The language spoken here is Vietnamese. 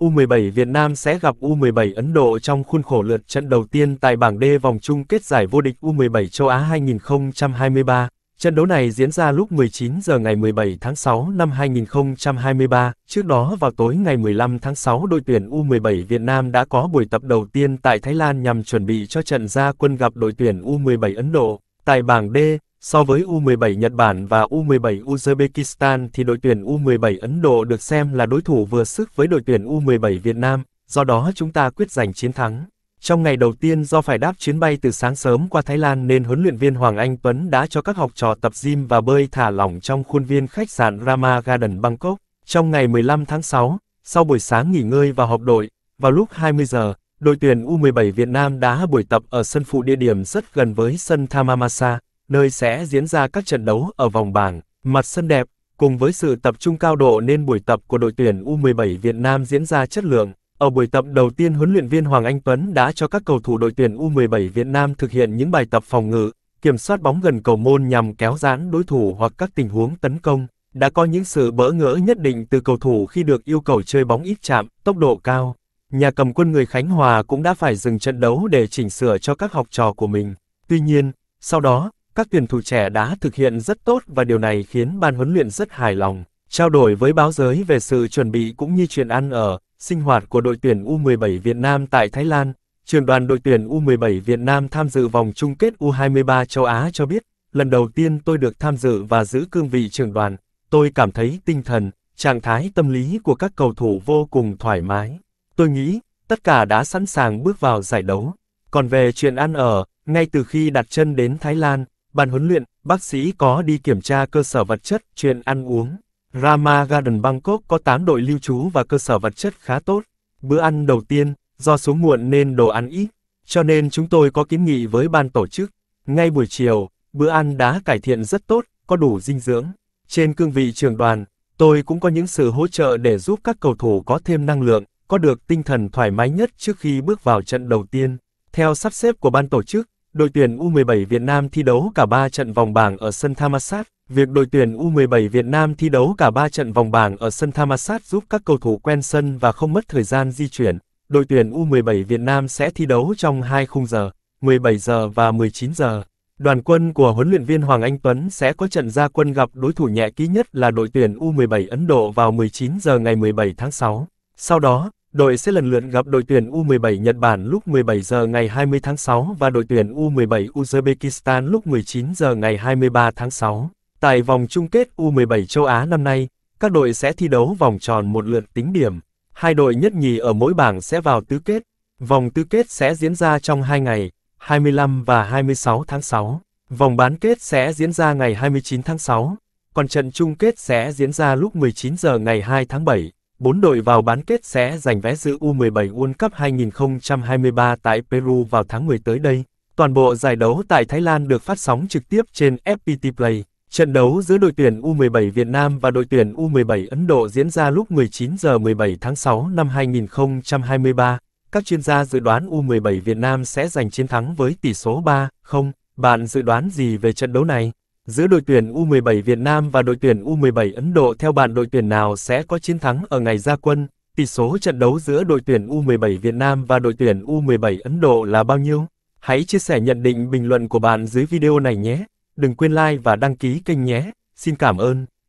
U17 Việt Nam sẽ gặp U17 Ấn Độ trong khuôn khổ lượt trận đầu tiên tại bảng D vòng chung kết giải vô địch U17 châu Á 2023. Trận đấu này diễn ra lúc 19 giờ ngày 17 tháng 6 năm 2023. Trước đó vào tối ngày 15 tháng 6 đội tuyển U17 Việt Nam đã có buổi tập đầu tiên tại Thái Lan nhằm chuẩn bị cho trận ra quân gặp đội tuyển U17 Ấn Độ. Tại bảng D, So với U17 Nhật Bản và U17 Uzbekistan thì đội tuyển U17 Ấn Độ được xem là đối thủ vừa sức với đội tuyển U17 Việt Nam, do đó chúng ta quyết giành chiến thắng. Trong ngày đầu tiên do phải đáp chuyến bay từ sáng sớm qua Thái Lan nên huấn luyện viên Hoàng Anh Tuấn đã cho các học trò tập gym và bơi thả lỏng trong khuôn viên khách sạn Rama Garden Bangkok. Trong ngày 15 tháng 6, sau buổi sáng nghỉ ngơi và họp đội, vào lúc 20 giờ, đội tuyển U17 Việt Nam đã buổi tập ở sân phụ địa điểm rất gần với sân Thamamasa nơi sẽ diễn ra các trận đấu ở vòng bảng, mặt sân đẹp, cùng với sự tập trung cao độ nên buổi tập của đội tuyển U17 Việt Nam diễn ra chất lượng. Ở buổi tập đầu tiên huấn luyện viên Hoàng Anh Tuấn đã cho các cầu thủ đội tuyển U17 Việt Nam thực hiện những bài tập phòng ngự, kiểm soát bóng gần cầu môn nhằm kéo giãn đối thủ hoặc các tình huống tấn công. Đã có những sự bỡ ngỡ nhất định từ cầu thủ khi được yêu cầu chơi bóng ít chạm, tốc độ cao. Nhà cầm quân người Khánh Hòa cũng đã phải dừng trận đấu để chỉnh sửa cho các học trò của mình. Tuy nhiên, sau đó, các tuyển thủ trẻ đã thực hiện rất tốt và điều này khiến ban huấn luyện rất hài lòng. Trao đổi với báo giới về sự chuẩn bị cũng như chuyện ăn ở, sinh hoạt của đội tuyển U17 Việt Nam tại Thái Lan, trường đoàn đội tuyển U17 Việt Nam tham dự vòng chung kết U23 châu Á cho biết, lần đầu tiên tôi được tham dự và giữ cương vị trưởng đoàn, tôi cảm thấy tinh thần, trạng thái tâm lý của các cầu thủ vô cùng thoải mái. Tôi nghĩ, tất cả đã sẵn sàng bước vào giải đấu. Còn về chuyện ăn ở, ngay từ khi đặt chân đến Thái Lan, Ban huấn luyện, bác sĩ có đi kiểm tra cơ sở vật chất, chuyện ăn uống. Rama Garden Bangkok có 8 đội lưu trú và cơ sở vật chất khá tốt. Bữa ăn đầu tiên, do xuống muộn nên đồ ăn ít, cho nên chúng tôi có kiến nghị với ban tổ chức. Ngay buổi chiều, bữa ăn đã cải thiện rất tốt, có đủ dinh dưỡng. Trên cương vị trưởng đoàn, tôi cũng có những sự hỗ trợ để giúp các cầu thủ có thêm năng lượng, có được tinh thần thoải mái nhất trước khi bước vào trận đầu tiên. Theo sắp xếp của ban tổ chức, đội tuyển U17 Việt Nam thi đấu cả 3 trận vòng bảng ở sân Thammasat. Việc đội tuyển U17 Việt Nam thi đấu cả 3 trận vòng bảng ở sân Thammasat giúp các cầu thủ quen sân và không mất thời gian di chuyển. Đội tuyển U17 Việt Nam sẽ thi đấu trong hai khung giờ, 17 giờ và 19 giờ. Đoàn quân của huấn luyện viên Hoàng Anh Tuấn sẽ có trận ra quân gặp đối thủ nhẹ ký nhất là đội tuyển U17 Ấn Độ vào 19 giờ ngày 17 tháng 6. Sau đó, đội sẽ lần lượt gặp đội tuyển U17 Nhật Bản lúc 17 giờ ngày 20 tháng 6 và đội tuyển U17 Uzbekistan lúc 19 giờ ngày 23 tháng 6. Tại vòng chung kết U17 châu Á năm nay, các đội sẽ thi đấu vòng tròn một lượt tính điểm. Hai đội nhất nhì ở mỗi bảng sẽ vào tứ kết. Vòng tứ kết sẽ diễn ra trong hai ngày, 25 và 26 tháng 6. Vòng bán kết sẽ diễn ra ngày 29 tháng 6, còn trận chung kết sẽ diễn ra lúc 19 giờ ngày 2 tháng 7. Bốn đội vào bán kết sẽ giành vé dự U17 World Cup 2023 tại Peru vào tháng 10 tới đây. Toàn bộ giải đấu tại Thái Lan được phát sóng trực tiếp trên FPT Play. Trận đấu giữa đội tuyển U17 Việt Nam và đội tuyển U17 Ấn Độ diễn ra lúc 19 giờ 17 tháng 6 năm 2023. Các chuyên gia dự đoán U17 Việt Nam sẽ giành chiến thắng với tỷ số 3-0. Bạn dự đoán gì về trận đấu này? giữa đội tuyển U17 Việt Nam và đội tuyển U17 Ấn Độ theo bạn đội tuyển nào sẽ có chiến thắng ở ngày ra quân? Tỷ số trận đấu giữa đội tuyển U17 Việt Nam và đội tuyển U17 Ấn Độ là bao nhiêu? Hãy chia sẻ nhận định bình luận của bạn dưới video này nhé. Đừng quên like và đăng ký kênh nhé. Xin cảm ơn.